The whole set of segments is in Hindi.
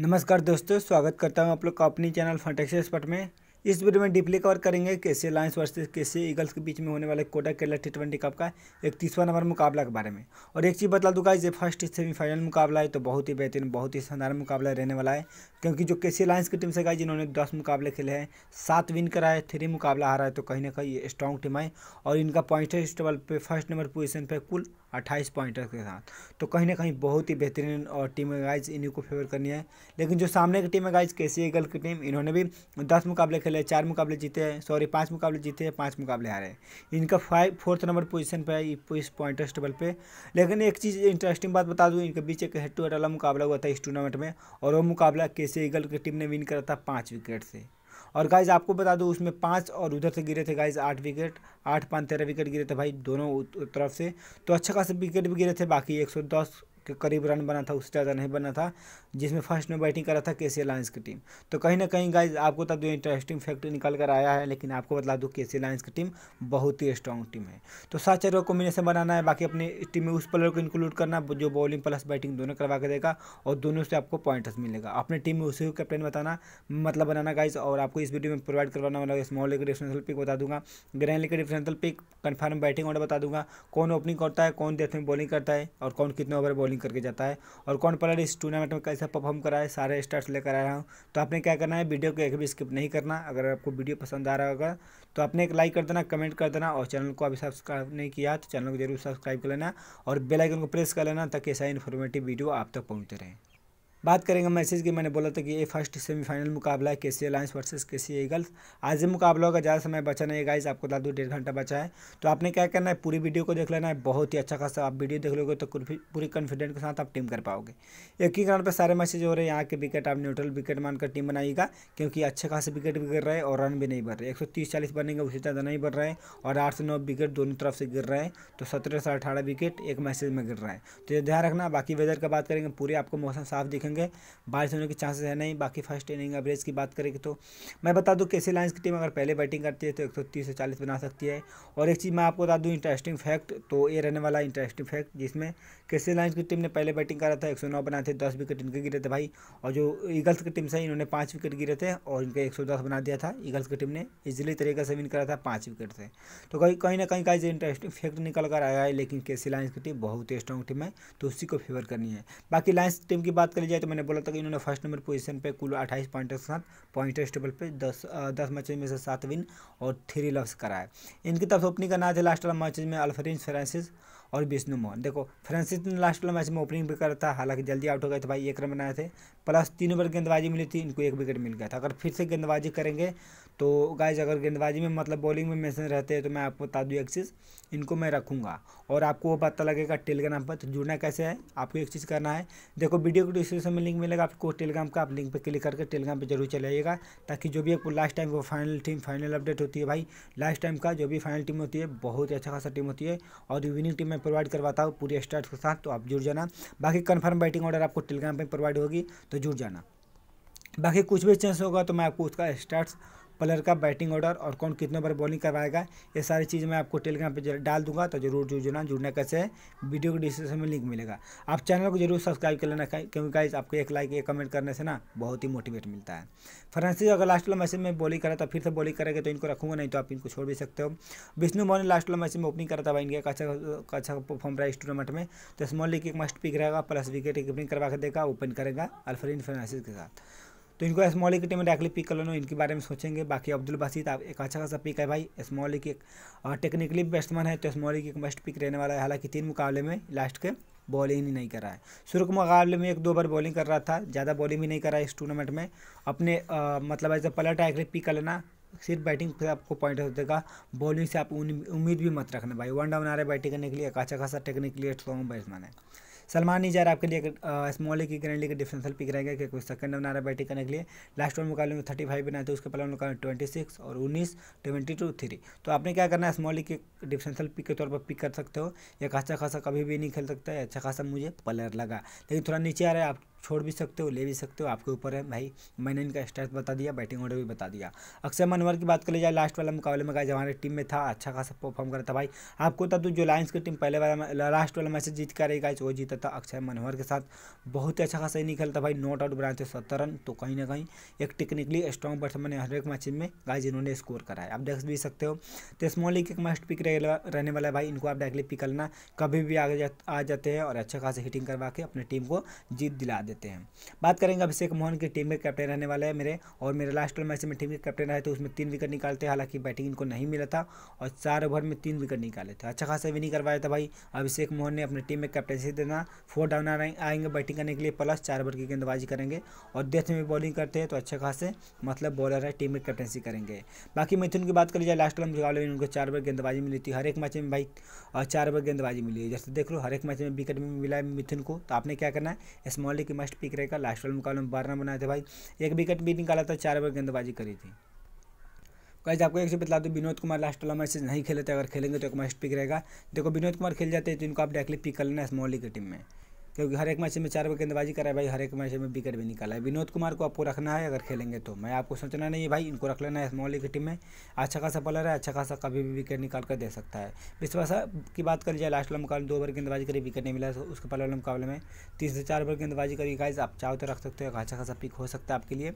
नमस्कार दोस्तों स्वागत करता हूं आप लोग का अपनी चैनल फंटेक्स एक्सपर्ट में इस वीडियो में डीपली कवर करेंगे कैसे लायंस वर्सेस कैसे ईगल्स के बीच में होने वाले कोटा केरला टी ट्वेंटी कप का एक तीसवा नंबर मुकाबला के बारे में और एक चीज़ बता दूंगा ये फर्स्ट सेमीफाइनल मुकाबला है तो बहुत ही बेहतरीन बहुत ही शानदार मुकाबला रहने वाला है क्योंकि जो के लायंस की टीम से गई जिन्होंने दस मुकाबले खेले हैं सात विन करा है थ्री मुकाबला हारा है तो कहीं ना कहीं ये स्ट्रॉन्ग टीम है और इनका पॉइंट है टेबल पर फर्स्ट नंबर पोजिशन पर कुल अट्ठाईस पॉइंटर्स के साथ तो कहीं ना कहीं बहुत ही बेहतरीन और टीम गाइज इन्हीं को फेवर करनी है लेकिन जो सामने की टीम है गाइज के सी एगल की टीम इन्होंने भी दस मुकाबले खेले चार मुकाबले जीते हैं सॉरी पाँच मुकाबले जीते हैं पाँच मुकाबले हारे इनका फाइव फोर्थ नंबर पोजीशन पर है इस पॉइंटर्स टेबल पर लेकिन एक चीज़ इंटरेस्टिंग बात बता दूँ इनके बीच एक हेड टू हेड वाला मुकाबला हुआ था इस टूर्नामेंट में और वो मुकाबला के सी एगल की टीम ने विन करा था पाँच विकेट से और गाइज आपको बता दो उसमें पाँच और उधर से गिरे थे गाइज आठ विकेट आठ पाँच तेरह विकेट गिरे थे भाई दोनों तरफ से तो अच्छा खासा विकेट भी गिरे थे बाकी एक सौ दस के करीब रन बना था उससे ज़्यादा नहीं बना था जिसमें फर्स्ट में बैटिंग करा था के सी लायंस की टीम तो कहीं ना कहीं गाइज आपको तब जो इंटरेस्टिंग फैक्ट निकल कर आया है लेकिन आपको बता दूँ के सी लायंस की टीम बहुत ही स्ट्रॉन्ग टीम है तो सात चार कॉम्बिनेशन बनाना है बाकी अपनी टीम में उस प्लेयर को इंक्लूड करना जो बॉलिंग प्लस बैटिंग दोनों करवा के देगा और दोनों से आपको पॉइंट्स मिलेगा अपने टीम में उसी को कैप्टन बताना मतलब बनाना गाइज और आपको इस वीडियो में प्रोवाइड करवाना मतलब स्मॉल लेकर डिफरेंशियल पिक बता दूंगा ग्रैंड लेकर differential pick confirm batting order बता दूंगा कौन ओपनिंग करता है कौन डेथ में बॉलिंग करता है और कौन कितने ओवर बॉलिंग करके जाता है और कौन प्लेयर इस टूर्नामेंट में कैसा परफॉर्म करा है सारे स्टार्स लेकर आया हूँ तो आपने क्या करना है वीडियो को एक भी स्किप नहीं करना अगर आपको वीडियो पसंद आ रहा होगा तो आपने एक लाइक कर देना कमेंट कर देना और चैनल को अभी सब्सक्राइब नहीं किया तो चैनल को जरूर सब्सक्राइब कर लेना और बेलाइकन को प्रेस कर लेना ताकि ऐसा इन्फॉर्मेटिव वीडियो आप तक पहुँचते रहें बात करेंगे मैसेज की मैंने बोला था कि ये फर्स्ट सेमीफाइनल मुकाबला है के सी अलायंस वर्सेस के सी ईगल्स आज ही मुकाबला होगा ज़्यादा समय बचा नहीं है गाइस आपको बता दो डेढ़ घंटा बचा है तो आपने क्या करना है पूरी वीडियो को देख लेना है बहुत ही अच्छा खासा आप वीडियो देख लोगे तो पूरी कॉन्फिडेंट के साथ आप टीम कर पाओगे एक ही ग्राउंड पर सारे मैसेज हो रहे हैं यहाँ के विकेट आप न्यूट्रल विकेट मानकर टीम बनाइएगा क्योंकि अच्छे खासे विकेट भी गिर रहे और रन भी नहीं बढ़ रहे एक सौ तीस चालीस बनेंगे उसी तरह नहीं बढ़ रहे हैं और आठ से नौ विकेट दोनों तरफ से गिर रहे हैं तो सत्रह से अठारह विकेट एक मैसेज में गिर रहे हैं तो ये ध्यान रखना बाकी वेदर का बात करेंगे पूरे आपको मौसम साफ दिखेंगे होंगे बारिश होने के चांसेस है नहीं बाकी फर्स्ट इनिंग एवरेज की बात करें तो मैं बता दूँ केसी लाइन्स की टीम अगर पहले बैटिंग करती है तो एक सौ तीस से चालीस बना सकती है और एक चीज़ मैं आपको बता दूँ इंटरेस्टिंग फैक्ट तो ये रहने वाला इंटरेस्टिंग फैक्ट जिसमें केसी लाइन्स की टीम ने पहले बैटिंग करा था एक सौ नौ बनाए थे दस विकेट इनके गिरे थे भाई और जो ईगल्स की टीम से इन्होंने पाँच विकेट गिरे थे और इनके एक सौ दस बना दिया था ईगल्स की टीम ने इजिली तरीके से विन करा था पाँच विकेट से तो कहीं कहीं ना कहीं का इंटरेस्टिंग फैक्ट निकल कर आया है लेकिन केसी लाइन्स की टीम बहुत ही स्ट्रॉन्ग टीम है तो उसी को फेवर करनी है बाकी लाइन्स टीम की बात कर लीजिए किया तो मैंने बोला था कि इन्होंने फर्स्ट नंबर पोजीशन पे कुल अट्ठाईस पॉइंट के साथ पॉइंट टेबल पे दस आ, दस मैचेज में से सात विन और थ्री लव्स कराए इनकी तरफ ओपनिंग का नाज है लास्ट वाला मैचेज में अल्फरिन फ्रांसिस और विष्णु मोहन देखो फ्रांसिस ने लास्ट वाला मैच में ओपनिंग भी करा था हालांकि जल्दी आउट हो गए तो भाई एक रन बनाए थे प्लस तीन ओवर गेंदबाजी मिली थी इनको एक विकेट मिल गया था अगर फिर से गेंदबाजी करेंगे तो गाइज अगर गेंदबाजी में मतलब बॉलिंग में मैसेज रहते हैं तो मैं आपको बता दूँ एक चीज़ इनको मैं रखूँगा और आपको वो पता लगेगा टेलीग्राम पर तो जुड़ना कैसे है आपको एक चीज़ करना है देखो वीडियो को डिस्क्रिप्शन में लिंक मिलेगा आपको टेलीग्राम का आप लिंक पर क्लिक करके टेलीग्राम पर जरूर चले जाइएगा ताकि जो भी आपको लास्ट टाइम वो फाइनल टीम फाइनल अपडेट होती है भाई लास्ट टाइम का जो भी फाइनल टीम होती है बहुत ही अच्छा खासा टीम होती है और इवनिंग टीम में में प्रोवाइड करवाता हूँ पूरी स्टार्ट के साथ तो आप जुड़ जाना बाकी कन्फर्म बैटिंग ऑर्डर आपको टेलीग्राम पर प्रोवाइड होगी तो जुड़ जाना बाकी कुछ भी चेंज होगा तो मैं आपको उसका स्टार्ट प्लेयर का बैटिंग ऑर्डर और कौन कितने बार बॉलिंग करवाएगा ये सारी चीज़ मैं आपको टेलीग्राम पर डाल दूंगा तो जरूर जुड़ जुड़ना जुड़ने कैसे वीडियो के डिस्क्रिप्शन में लिंक मिलेगा आप चैनल को जरूर सब्सक्राइब कर लेना क्योंकि गाइज आपको एक लाइक एक कमेंट करने से ना बहुत ही मोटिवेट मिलता है फ्रांसिस अगर लास्ट वाला मैसेज में बॉलिंग करा तो फिर से बॉलिंग करेंगे तो इनको रखूंगा नहीं तो आप इनको छोड़ भी सकते हो विष्णु मोहन लास्ट वाला मैच में ओपनिंग करा था भाई इनका अच्छा अच्छा परफॉर्म रहा है इस टूर्नामेंट में तो स्मॉल लीग एक मस्ट पिक रहेगा प्लस विकेट कीपिंग करवा कर देगा ओपन करेगा अल्फरीन फ्रांसिस के साथ तो इनको स्मॉल की टीम में डायरेक्टली पिक कर लेना इनके बारे में सोचेंगे बाकी अब्दुल बासित आप एक अच्छा खासा पिक है भाई स्मॉल की टेक्निकली बैट्समैन है तो स्मॉल की एक बेस्ट पिक रहने वाला है हालांकि तीन मुकाबले में लास्ट के बॉलिंग ही नहीं कर रहा है शुरू के मुकाबले में एक दो बार बॉलिंग कर रहा था ज़्यादा बॉलिंग भी नहीं कर रहा है इस टूर्नामेंट में अपने मतलब as a player directly pick कर लेना सिर्फ बैटिंग से आपको पॉइंट हो देगा बॉलिंग से आप उम्मीद भी मत रखना भाई वन डाउन आ रहा है बैटिंग करने के लिए एक अच्छा खासा टेक्निकली स्ट्रॉन्ग बैट्समैन है सलमान निजार आपके लिए स्मॉल की करंट लीग डिफेंसल पिक रहेगा क्योंकि सेकंड नंबर आ रहा है बैटिंग करने के लिए लास्ट ओवर मुकाबले में थर्टी फाइव बनाए थे उसके पहले मुकाबले ट्वेंटी सिक्स और उन्नीस ट्वेंटी टू थ्री तो आपने क्या करना है स्मॉल के डिफेंसल पिक के तौर पर पिक कर सकते हो एक अच्छा खासा कभी भी नहीं खेल सकता है अच्छा खासा मुझे प्लेयर लगा लेकिन थोड़ा नीचे आ रहा है आप छोड़ भी सकते हो ले भी सकते हो आपके ऊपर है भाई मैंने इनका स्टार्ट बता दिया बैटिंग ऑर्डर भी बता दिया अक्षय मनोहर की बात करी जाए लास्ट वाला मुकाबले में गाइज हमारे टीम में था अच्छा खासा परफॉर्म करा था भाई आपको बता दूँ जो लाइन्स की टीम पहले वाला लास्ट वाला मैच जीत कर रही गाइज वो जीता था अक्षय मनोहर के साथ बहुत ही अच्छा खासा ही निकला भाई नॉट आउट बनाए थे सत्तर रन तो कहीं ना कहीं एक टेक्निकली स्ट्रॉन्ग मैंने हर एक मैच में गाइज इन्होंने स्कोर करा है आप देख भी सकते हो तो स्मॉल लीग एक मस्ट पिक रहने वाला है भाई इनको आप डायरेक्टली पिक करना कभी भी जा, आ जाते हैं और अच्छा खासा हिटिंग करवा के अपनी टीम को जीत दिला देते हैं बात करेंगे अभिषेक मोहन की टीम के कैप्टन रहने वाले हैं मेरे और मेरे लास्ट मैच में टीम के कैप्टन रहे थे उसमें तीन विकेट निकालते हालांकि बैटिंग इनको नहीं मिला था और चार ओवर में तीन विकेट निकाले थे अच्छा खासा विनिंग करवाया था भाई अभिषेक मोहन ने अपनी टीम में कैप्टनसी देना फोर डाउन आएंगे बैटिंग करने के लिए प्लस चार ओवर की गेंदबाजी करेंगे और डेथ में बॉलिंग करते हैं तो अच्छे खासे मतलब बॉलर है टीम में कैप्टनसी करेंगे बाकी मिथुन की बात करी जाए लास्ट टाइम मुकाबले उनको चार ओवर गेंदबाजी मिली थी हर एक मैच में भाई चार ओवर गेंदबाजी मिली है जैसे देख लो हर एक मैच में विकेट मिला है मिथुन को तो आपने क्या करना है स्मॉल की मस्ट पिक रहेगा लास्ट वाले मुकाबले में बारह रन बनाए थे भाई एक विकेट भी निकाला था तो चार ओवर गेंदबाजी करी थी कैसे आपको एक से बता दो विनोद कुमार लास्ट वाला मैच नहीं खेले थे अगर खेलेंगे तो एक मस्ट पिक रहेगा देखो विनोद कुमार खेल जाते हैं तो इनको आप डायरेक्टली पिक कर लेना स्मॉल लीग की टीम में क्योंकि हर एक मैच में चार विकेट गेंदबाजी करा है भाई हर एक मैच में विकेट भी निकाला है विनोद कुमार को आपको रखना है अगर खेलेंगे तो मैं आपको सोचना नहीं है भाई इनको रख लेना है स्मॉल लीग की टीम में अच्छा खासा बॉलर है अच्छा खासा कभी भी विकेट निकाल कर दे सकता है विश्वास की बात कर जाए लास्ट वाला मुकाबले दो ओवर गेंदबाजी करी विकेट नहीं मिला उसके पहले वाले मुकाबले में तीन से चार ओवर गेंदबाजी करी गाइज आप चाहो तो रख सकते हो अच्छा खासा पिक हो सकता है आपके लिए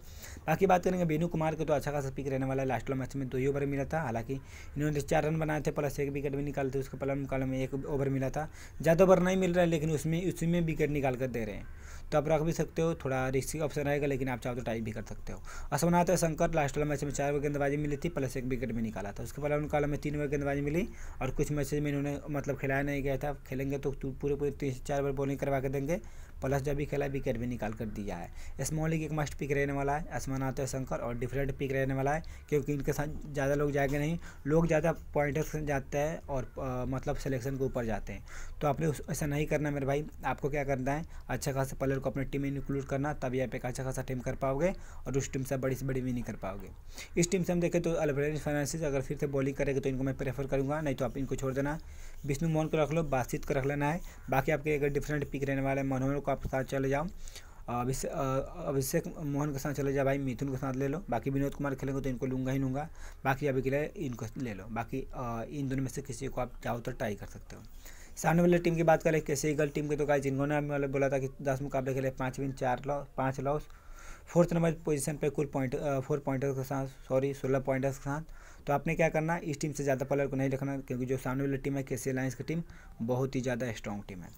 बाकी बात करेंगे विनू कुमार को तो अच्छा खासा पिक रहने वाला है लास्ट वाला मैच में दो ही ओवर मिला था हालांकि इन्होंने चार रन बनाए थे प्लस एक विकेट भी निकाले थे उसके पहले मुकाबले में एक ओवर मिला था ज़्यादा ओवर नहीं मिल रहा है लेकिन उसमें उसी में टिकट निकाल कर दे रहे हैं तो आप रख भी सकते हो थोड़ा रिस्की ऑप्शन रहेगा लेकिन आप चाहो तो टाइप भी कर सकते हो असमनाथ है शंकर लास्ट वाला मैच में चार विकेट गेंदबाजी मिली थी प्लस एक विकेट में निकाला था उसके बाद उनका में तीन ओवर गेंदबाजी मिली और कुछ मैचेज में इन्होंने मतलब खिलाया नहीं गया था खेलेंगे तो पूरे पूरे तीन चार ओवर बॉलिंग करवा के देंगे प्लस जब भी खेला विकेट भी निकाल कर दिया है स्मॉल लीग एक मस्ट पिक रहने वाला है असमानाथ शंकर और डिफरेंट पिक रहने वाला है क्योंकि इनके साथ ज़्यादा लोग जाएंगे नहीं लोग ज़्यादा पॉइंटर्स जाते हैं और मतलब सिलेक्शन के ऊपर जाते हैं तो आपने ऐसा नहीं करना मेरे भाई आपको क्या करना है अच्छा खासा प्लेयर को अपनी टीम में इंक्लूड करना तभी आप एक अच्छा खासा टीम कर पाओगे और उस टीम से बड़ी से बड़ी विनिंग कर पाओगे इस टीम से हम देखें तो अल्बरेज फाइनेंसिस अगर फिर से बॉलिंग करेंगे तो इनको मैं प्रेफर करूँगा नहीं तो आप इनको छोड़ देना विष्णु मोहन को रख लो बातचीत को रख लेना है बाकी आपके अगर डिफरेंट पिक रहने वाले मनोहर को आप साथ चले जाओ अभिषेक मोहन के साथ चले जाओ भाई मिथुन के साथ ले लो बाकी विनोद कुमार खेलेंगे तो इनको लूँगा ही लूँगा बाकी अभी के लिए इनको ले लो बाकी इन दोनों में से किसी को आप चाहो तो ट्राई कर सकते हो सामने वाले टीम की बात करें कैसे ईगल टीम के तो गाइज जिन्होंने हमें बोला था कि दस मुकाबले खेले पाँच विन चार लॉस पाँच लॉस फोर्थ नंबर पोजीशन पे कुल पॉइंट फोर पॉइंटर्स के साथ सॉरी सोलह पॉइंटर्स के साथ तो आपने क्या करना इस टीम से ज़्यादा प्लेयर को नहीं रखना क्योंकि जो सामने वाली टीम है के सी लाइन्स की टीम बहुत ही ज़्यादा स्ट्रॉन्ग टीम है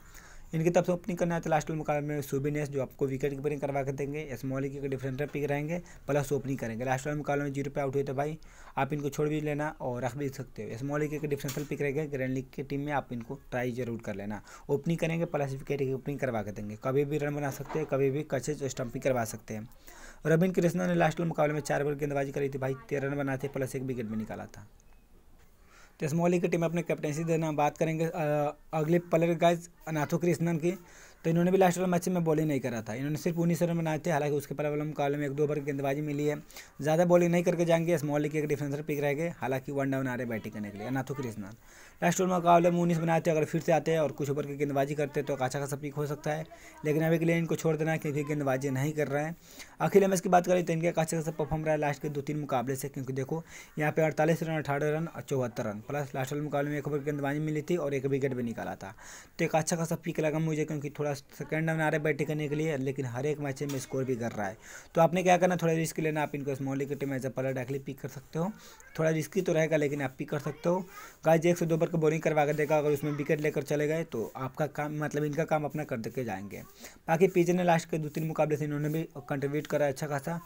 इनकी तब से ओपनिंग करना है तो लास्ट मुकाबले में सुबिनेस जो आपको विकेट कीपरिंग करवा के देंगे स्मॉल की डिफेंडर पिक रहेंगे प्लस ओपनिंग करेंगे लास्ट वाले मुकाबले में जीरो पे आउट हुए तो भाई आप इनको छोड़ भी लेना और रख भी सकते हो स्मॉल एक डिफेंसल पिक रहेगा ग्रैंड लीग की टीम में आप इनको ट्राई जरूर कर लेना ओपनिंग करेंगे प्लस विकेट की ओपनिंग करवा के देंगे कभी भी रन बना सकते हैं कभी भी कचेज स्टम्पिंग करवा सकते हैं रविंद्र कृष्णा ने लास्ट मुकाबले में चार बॉल गेंदबाजी करी थी भाई तेरह रन बनाते प्लस एक विकेट भी निकाला था तो इस की टीम में अपने कैप्टनसी देना बात करेंगे अगले प्लेयर गाइज अनाथो कृष्णन की तो इन्होंने भी लास्ट वाले मैच में बॉलिंग नहीं करा था इन्होंने सिर्फ उन्नीस रन बनाए थे हालांकि उसके प्रॉब्लम काल में एक दो ओवर की गेंदबाजी मिली है ज़्यादा बॉलिंग नहीं करके जाएंगे स्मॉल के एक डिफेंसर पिक रह गए हालांकि वन डाउन आ रहे बैटिंग करने के लिए अनाथु कृष्णन लास्ट ओवर मुकाबले में उन्नीस बनाते अगर फिर से आते हैं और कुछ ओवर की गेंदबाजी करते तो अच्छा खासा पिक हो सकता है लेकिन अभी के लिए इनको छोड़ देना क्योंकि गेंदबाजी नहीं कर रहे हैं अखिल एम की बात करें तो इनके अच्छा खासा परफॉर्म रहा है लास्ट के दो तीन मुकाबले से क्योंकि देखो यहाँ पे अड़तालीस रन अठारह रन और चौहत्तर रन प्लस लास्ट ओवर मुकाबले में एक ओवर गेंदबाजी मिली थी और एक विकेट भी निकाला था तो एक अच्छा खासा पिक लगा मुझे क्योंकि थोड़ा सेकेंड नंबर आ रहे बैटिंग करने के लिए लेकिन हर एक मैच में स्कोर भी कर रहा है तो आपने क्या करना थोड़ा रिस्क लेना आप इनको small wicket team as a पलर डायरेक्टली पिक कर सकते हो थोड़ा रिस्की तो रहेगा लेकिन आप पिक कर सकते हो गाइज एक से दो बार का बॉलिंग करवा कर देगा अगर उसमें विकेट लेकर चले गए तो आपका काम मतलब इनका काम अपना कर देकर जाएंगे बाकी पीजे ने लास्ट के दो तीन मुकाबले से इन्होंने भी कंट्रीब्यूट करा अच्छा खासा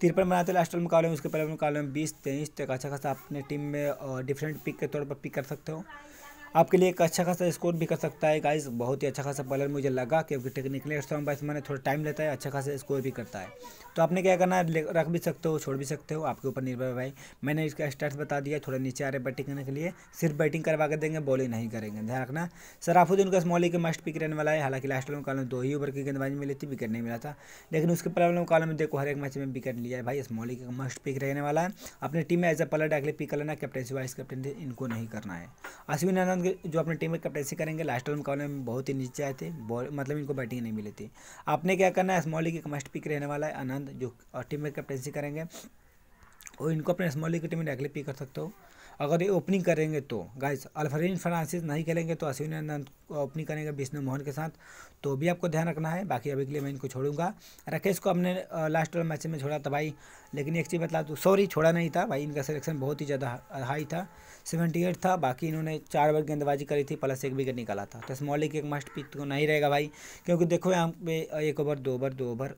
तिरपन बनाते लास्ट मुकाबले में उसके पहले मुकाबले में बीस तेईस तक अच्छा खासा अपने टीम में डिफरेंट पिक के तौर पर पिक कर सकते हो आपके लिए एक अच्छा खासा स्कोर भी कर सकता है गाइज बहुत ही अच्छा खासा बॉलर मुझे लगा क्योंकि टेक्निकली स्ट्रॉन्ग बैट्समैन है थोड़ा टाइम लेता है अच्छा खासा स्कोर भी करता है तो आपने क्या करना है रख भी सकते हो छोड़ भी सकते हो आपके ऊपर निर्भर है भाई मैंने इसका स्टार्ट बता दिया थोड़ा नीचे आ रहे बैटिंग करने के लिए सिर्फ बैटिंग करवा के देंगे बॉलिंग नहीं करेंगे ध्यान रखना सराफुद्दीन का स्मॉली के मस्ट पिक रहने वाला है हालांकि लास्ट में कॉलम दो ही ओवर की गेंदबाजी मिली थी विकेट नहीं मिला था लेकिन उसके प्रॉब्लम कॉलम में देखो हर एक मैच में विकेट लिया है भाई स्मॉली का मस्ट पिक रहने वाला है अपनी टीम में एज अ पलट डायरेक्टली पिक लेना कैप्टनसी वाइस कैप्टन इनको नहीं करना है अश्विन आनंद जो अपनी टीम में कैप्टनसी करेंगे लास्ट ओवर मुकाबले में बहुत ही नीचे आए थे मतलब इनको बैटिंग नहीं मिली थी आपने क्या करना है स्मॉली की मस्ट पिक रहने वाला है आनंद जो टीम में कैप्टनसी करेंगे और इनको अपने स्मॉल लीग की टीम में डायरेक्टली पिक कर सकते हो अगर ये ओपनिंग करेंगे तो गाइस अल्फरीन फ्रांसिस नहीं खेलेंगे तो अश्विन अनंत ओपनिंग करेंगे विष्णु मोहन के साथ तो भी आपको ध्यान रखना है बाकी अभी के लिए मैं इनको छोड़ूंगा राकेश को हमने लास्ट वाले मैच में छोड़ा था भाई लेकिन एक चीज़ बता दूँ सॉरी छोड़ा नहीं था भाई इनका सिलेक्शन बहुत ही ज़्यादा हाई था सेवेंटी एट था बाकी इन्होंने चार बार गेंदबाजी करी थी प्लस एक विकेट निकाला था तो स्मॉलिक एक मस्ट पिक तो नहीं रहेगा भाई क्योंकि देखो यहाँ पे एक ओवर दो ओवर दो ओवर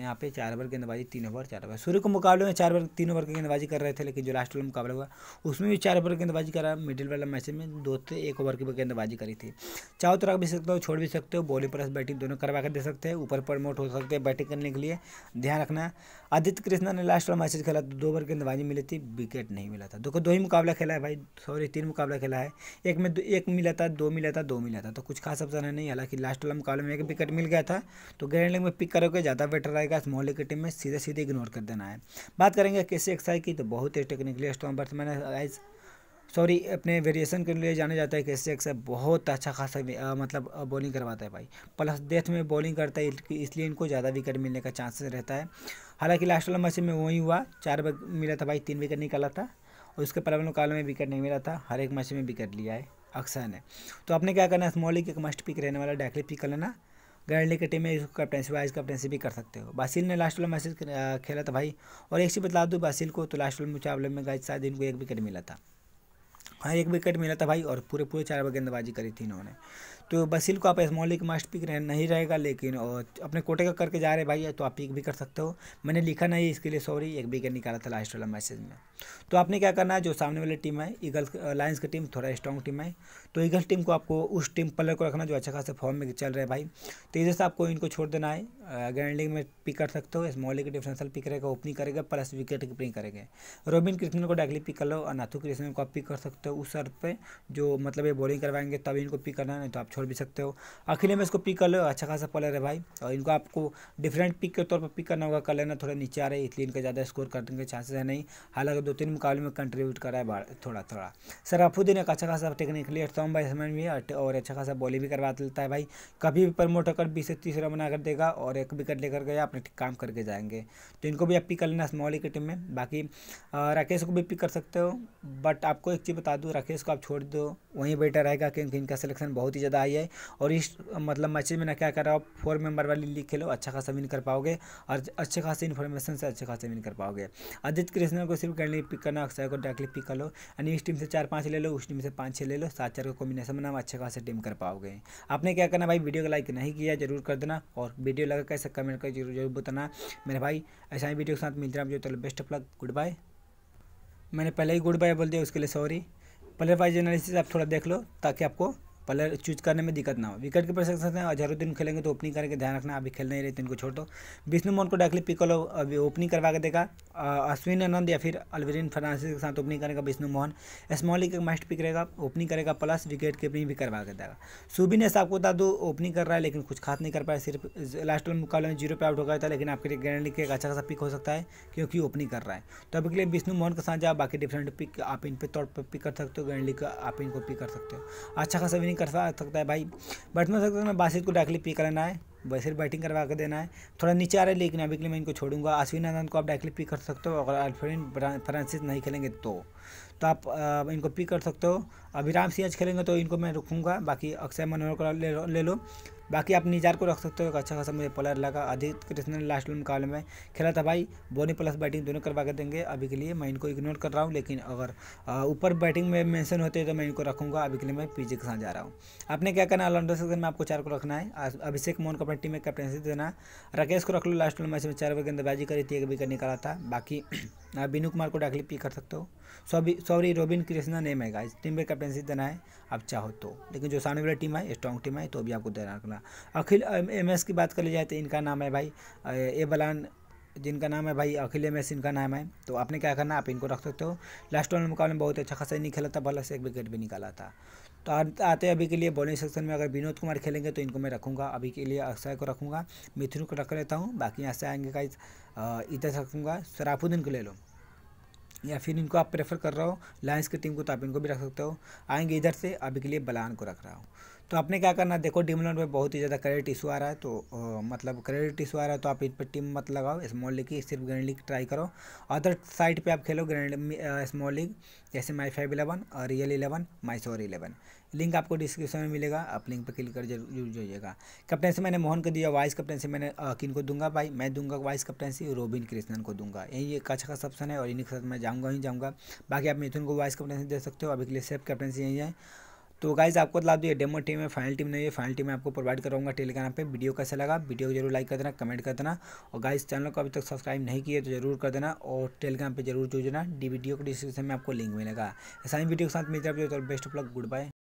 यहाँ पे चार ओवर गेंदबाजी तीन ओवर चार ओवर सूर्य के मुकाबले में चार ओवर तीन ओवर की गेंदबाजी कर रहे थे लेकिन जो लास्ट वाला मुकाबला हुआ उसमें भी चार ओवर की गेंदबाजी करा मिडिल वाला मैच में दो से एक ओवर की गेंदबाजी करी थी चाहो तो रख भी सकते हो छोड़ भी सकते हो बॉलिंग प्लस बैटिंग दोनों करवा कर दे सकते हैं ऊपर प्रमोट हो सकते हैं बैटिंग करने के लिए ध्यान रखना आदित्य कृष्णा ने लास्ट वाला मैच खेला तो दो ओवर गेंदबाजी मिली थी विकेट नहीं मिला था देखो दो ही मुकाबला खेला है भाई सॉरी तीन मुकाबला खेला है एक में एक मिला था दो मिला था दो मिला था तो कुछ खास अफसर है नहीं हालांकि लास्ट वाला मुकाबले में एक विकेट मिल गया था तो ग्रैंड लीग में पिक करोगे ज़्यादा बेटर रहेगा स्मॉल लेग की टीम में सीधे सीधे इग्नोर कर देना है बात करेंगे कैसे एक्सरसाइज की तो बहुत ही टेक्निकली स्ट्रॉन्ग बैट्समैन है सॉरी अपने वेरिएशन के लिए जाना जाता है कि इससे अक्सर बहुत अच्छा खासा आ, मतलब बॉलिंग करवाता है भाई प्लस डेथ में बॉलिंग करता है इसलिए इनको ज़्यादा विकेट मिलने का चांसेस रहता है हालांकि लास्ट वाला मैच में वही हुआ चार मिला था भाई तीन विकेट निकाला था और उसके पहले काल में विकेट नहीं मिला था हर एक मैच में विकेट लिया है अक्सर ने तो आपने क्या करना है स्मॉल लीग एक मस्ट पिक रहने वाला डैकली पिक कर लेना ग्रैंड लीग की टीम में इसको कैप्टनशिप वाइज कैप्टनशिप भी कर सकते हो बासिल ने लास्ट वाला मैच खेला था भाई और एक चीज़ बता दूँ बासिल को तो लास्ट वाले मुकाबले में गए शायद इनको एक विकेट मिला था हाँ एक विकेट मिला था भाई और पूरे पूरे चार गेंदबाजी करी थी इन्होंने तो बसील को आप स्मॉल एक मस्ट पिक नहीं रहेगा लेकिन और अपने कोटे का करके जा रहे भाई तो आप पिक भी कर सकते हो मैंने लिखा नहीं इसके लिए सॉरी एक विकेट निकाला था लास्ट वाला मैसेज में तो आपने क्या करना है जो सामने वाली टीम है ईगल्स लाइन्स की टीम थोड़ा स्ट्रॉन्ग टीम है तो ईगल्स टीम को आपको उस टीम प्लेयर को रखना जो अच्छा खासा फॉर्म में चल रहे भाई तो इधर से आपको इनको छोड़ देना है ग्रैंड लीग में पिक कर सकते हो स्मॉल लीग पिक रहेगा ओपनिंग करेगा प्लस विकेट कीपिंग करेंगे रोबिन कृष्णन को डायरेक्टली पिक कर लो अनाथू कृष्णन को आप पिक कर सकते हो उस सर पर जो मतलब ये बॉलिंग करवाएंगे तब इनको पिक करना नहीं तो आप छोड़ भी सकते हो अकेले में इसको पिक कर लो अच्छा खासा प्लेयर है भाई और इनको आपको डिफरेंट पिक के तौर पर पिक करना होगा कर लेना थोड़ा नीचे आ रहे इसलिए इनका ज़्यादा स्कोर करने के चांसेस है नहीं हालांकि दो तीन मुकाबले में कंट्रीब्यूट करा है थोड़ा थोड़ा सराफुद्दीन एक अच्छा खासा टेक्निकली अटॉम तो भाई समझ में और अच्छा खासा बॉलिंग भी करवा लेता है भाई कभी भी प्रमोट होकर बीस से तीस रन बनाकर देगा और एक विकेट लेकर गया अपने काम करके जाएंगे तो इनको भी आप पिक कर लेना स्मॉल की टीम में बाकी राकेश को भी पिक कर सकते हो बट आपको एक चीज़ बता दूँ राकेश को आप छोड़ दो वहीं बेटर रहेगा क्योंकि इनका सिलेक्शन बहुत ही ज़्यादा आई है और इस मतलब मैचेज में ना क्या कर रहा हो फोर मेंबर वाली लीग खेलो अच्छा खासा विन कर पाओगे और अच्छे खासे इन्फॉर्मेशन से अच्छे खासे विन कर पाओगे अजित कृष्णा को सिर्फ कैंडली पिक करना अक्षय को डायरेक्टली पिक कर लो यानी इस टीम से चार पाँच ले लो उस टीम से पाँच छः ले लो सात चार का कॉम्बिनेशन बनाओ अच्छे खास टीम कर पाओगे आपने क्या करना भाई वीडियो को लाइक नहीं किया जरूर कर देना और वीडियो लगा कैसे कमेंट कर जरूर जरूर बताना मेरे भाई ऐसा ही वीडियो के साथ मिलते हैं है जो चलो best of luck goodbye मैंने पहले ही गुड बाय बोल दिया उसके लिए सॉरी प्लेयर वाइज एनालिसिस आप थोड़ा देख लो ताकि आपको प्लेयर चूज करने में दिक्कत ना हो विकेट कीपर सेक्शन हैं अजहरुद्दीन खेलेंगे तो ओपनिंग करके ध्यान रखना अभी खेल नहीं रहे तो इनको छोड़ दो विष्णु मोहन को डायरेक्टली पिकलो अभी ओपनिंग करवा के देगा अश्विन आनंद या फिर अलवरीन फर्नांसिस के साथ ओपनिंग करेगा विष्णु मोहन स्मॉल लीग का मास्ट पिक रहेगा ओपनिंग करेगा प्लस विकेट कीपिंग भी करवा के देगा सुबिन ऐसा आपको बता दो ओपनिंग कर रहा है लेकिन कुछ खास नहीं कर पाया सिर्फ लास्ट ओवर मुकाबले में जीरो पे आउट हो गया था लेकिन आपके लिए ग्रैंड लीग का एक अच्छा खासा पिक हो सकता है क्योंकि ओपनिंग कर रहा है तो अभी के लिए विष्णु मोहन के साथ बाकी डिफरेंट पिक आप इन पे तौर पर पिक कर सकते हो ग्रैंड का आप इनको पिक कर सकते हो अच्छा खासा विनिंग कर सकता है भाई बैट्समैन सकता है तो बासित को डायरेक्टली पिक करना है वैसे बैटिंग करवा के देना है थोड़ा नीचे आ रहा है लेकिन अभी के लिए मैं इनको छोड़ूंगा अश्विन आनंद को आप डायरेक्टली पिक कर सकते हो अगर अल्फ्रेड फ्रांसिस नहीं खेलेंगे तो तो आप इनको पिक कर सकते हो अभी राम सिंह खेलेंगे तो इनको मैं रखूँगा बाकी अक्षय मनोहर को ले लो ले लो बाकी आप निजार को रख सकते हो एक अच्छा खासा मुझे प्लेयर लगा अधिक कृष्ण ने लास्ट मुकाबले में खेला था भाई बोनी प्लस बैटिंग दोनों करवा के देंगे अभी के लिए मैं इनको इग्नोर कर रहा हूँ लेकिन अगर ऊपर बैटिंग में मेंशन होते हैं तो मैं इनको रखूँगा अभी के लिए मैं पीजी के साथ जा रहा हूँ आपने क्या करना ऑलराउंडर सेक्शन में आपको चार को रखना है अभिषेक मोहन को अपनी टीम में कैप्टनशिप देना राकेश को रख लो लास्ट मैच में चार विकेट गेंदबाजी करी थी एक विकेट निकाला था बाकी बीनू कुमार को डाकली पी कर सकते हो सभी सॉरी रोबिन कृष्णा नेम है गाइस टीम में कैप्टनशिप देना है आप चाहो तो लेकिन जो सामने वाली टीम है स्ट्रॉन्ग टीम है तो भी आपको देना रखना अखिल एम की बात कर ली जाए तो इनका नाम है भाई ए बलान जिनका नाम है भाई अखिल एम इनका नाम है तो आपने क्या करना आप इनको रख सकते हो लास्ट ओवर मुकाबले में बहुत अच्छा खासा नहीं खेला था बल्ला से एक विकेट भी निकाला था तो आते अभी के लिए बॉलिंग सेक्शन में अगर विनोद कुमार खेलेंगे तो इनको मैं रखूँगा अभी के लिए अक्षय को रखूँगा मिथुन को रख लेता हूँ बाकी यहाँ से आएंगे का इधर रखूँगा शराफुद्दीन को ले लो या फिर इनको आप प्रेफर कर रहे हो लाइन्स की टीम को तो आप इनको भी रख सकते हो आएंगे इधर से अभी के लिए बलान को रख रहा हूँ तो आपने क्या करना देखो डिमलोन लोन में बहुत ही ज़्यादा क्रेडिट इशू आ रहा है तो आ, मतलब क्रेडिट इशू आ रहा है तो आप इन पर टीम मत लगाओ स्मॉल लीग की सिर्फ ग्रैंड लीग ट्राई करो अदर साइड पे आप खेलो ग्रैंड स्मॉल लीग जैसे my five eleven real eleven my सोर इलेवन लिंक आपको डिस्क्रिप्शन में मिलेगा आप लिंक पर क्लिक कर जरूर जाइएगा कैप्टन से मैंने मोहन को दिया वाइस कप्टनसी मैंने किन को दूंगा भाई मैं दूंगा वाइस कप्टनसी रोबिन कृष्णन को दूंगा यही एक अच्छा खास ऑप्शन है और इन्हीं के साथ मैं जाऊँगा ही जाऊँगा बाकी आप मिथुन को वाइस कप्टनसी दे सकते हो अभी के लिए सेफ कैप्टनसी यही है तो गाइज आपको बता दो ये डेमो टीम है फाइनल टीम नहीं है फाइनल टीम मैं आपको प्रोवाइड कराऊंगा टेलीग्राम पे वीडियो कैसा लगा वीडियो को जरूर लाइक कर देना कमेंट कर देना और गाइज चैनल को अभी तक सब्सक्राइब नहीं किया तो जरूर कर देना और टेलीग्राम पे जरूर जुड़ जाना डी वीडियो को डिस्क्रिप्शन में आपको लिंक मिलेगा ऐसा ही वीडियो के साथ मिलते हैं best of luck good bye